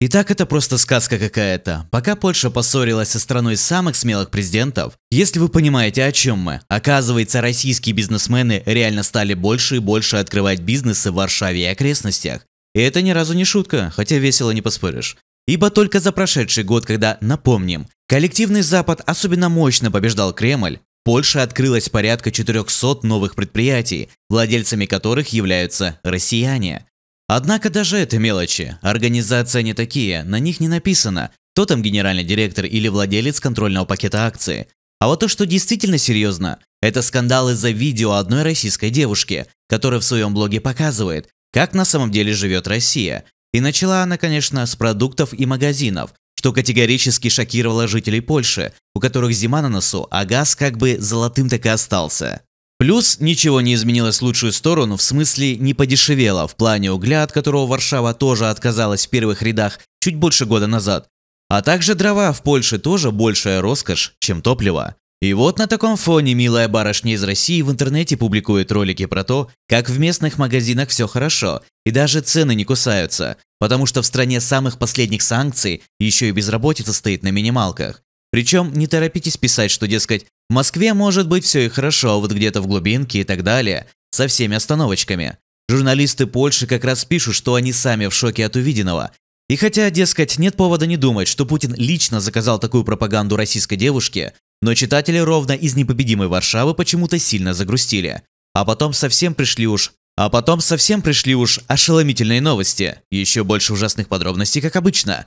И так это просто сказка какая-то. Пока Польша поссорилась со страной самых смелых президентов, если вы понимаете, о чем мы, оказывается, российские бизнесмены реально стали больше и больше открывать бизнесы в Варшаве и окрестностях. И это ни разу не шутка, хотя весело не поспоришь. Ибо только за прошедший год, когда, напомним, коллективный Запад особенно мощно побеждал Кремль, Польша открылось порядка 400 новых предприятий, владельцами которых являются россияне. Однако даже это мелочи. Организация не такие, на них не написано, кто там генеральный директор или владелец контрольного пакета акции. А вот то, что действительно серьезно, это скандал из-за видео одной российской девушки, которая в своем блоге показывает, как на самом деле живет Россия. И начала она, конечно, с продуктов и магазинов, что категорически шокировало жителей Польши, у которых зима на носу, а газ как бы золотым так и остался. Плюс ничего не изменилось в лучшую сторону, в смысле не подешевело, в плане угля, от которого Варшава тоже отказалась в первых рядах чуть больше года назад. А также дрова в Польше тоже большая роскошь, чем топливо. И вот на таком фоне милая барышня из России в интернете публикует ролики про то, как в местных магазинах все хорошо, и даже цены не кусаются, потому что в стране самых последних санкций еще и безработица стоит на минималках. Причем не торопитесь писать, что, дескать, в Москве может быть все и хорошо, вот где-то в глубинке и так далее, со всеми остановочками. Журналисты Польши как раз пишут, что они сами в шоке от увиденного. И хотя, дескать, нет повода не думать, что Путин лично заказал такую пропаганду российской девушке, но читатели ровно из непобедимой Варшавы почему-то сильно загрустили. А потом совсем пришли уж... А потом совсем пришли уж ошеломительные новости. Еще больше ужасных подробностей, как обычно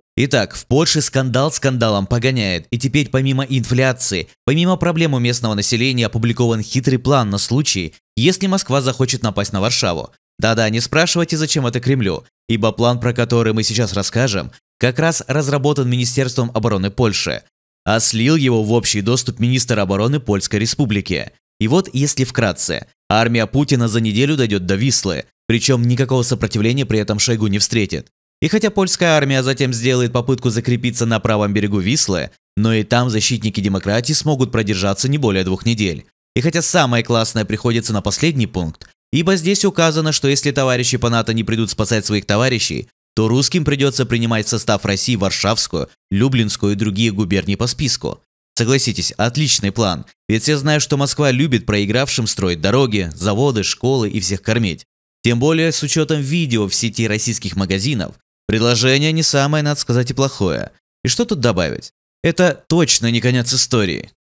Итак, в Польше скандал скандалом погоняет, и теперь помимо инфляции, помимо проблем у местного населения опубликован хитрый план на случай, если Москва захочет напасть на Варшаву. Да-да, не спрашивайте, зачем это Кремлю, ибо план, про который мы сейчас расскажем, как раз разработан Министерством обороны Польши, а слил его в общий доступ министр обороны Польской Республики. И вот, если вкратце, армия Путина за неделю дойдет до Вислы, причем никакого сопротивления при этом Шойгу не встретит. И хотя польская армия затем сделает попытку закрепиться на правом берегу Вислы, но и там защитники демократии смогут продержаться не более двух недель. И хотя самое классное приходится на последний пункт, ибо здесь указано, что если товарищи по НАТО не придут спасать своих товарищей, то русским придется принимать состав России Варшавскую, Люблинскую и другие губернии по списку. Согласитесь, отличный план, ведь я знаю, что Москва любит проигравшим строить дороги, заводы, школы и всех кормить. Тем более с учетом видео в сети российских магазинов, Предложение не самое, надо сказать, и плохое. И что тут добавить? Это точно не конец истории.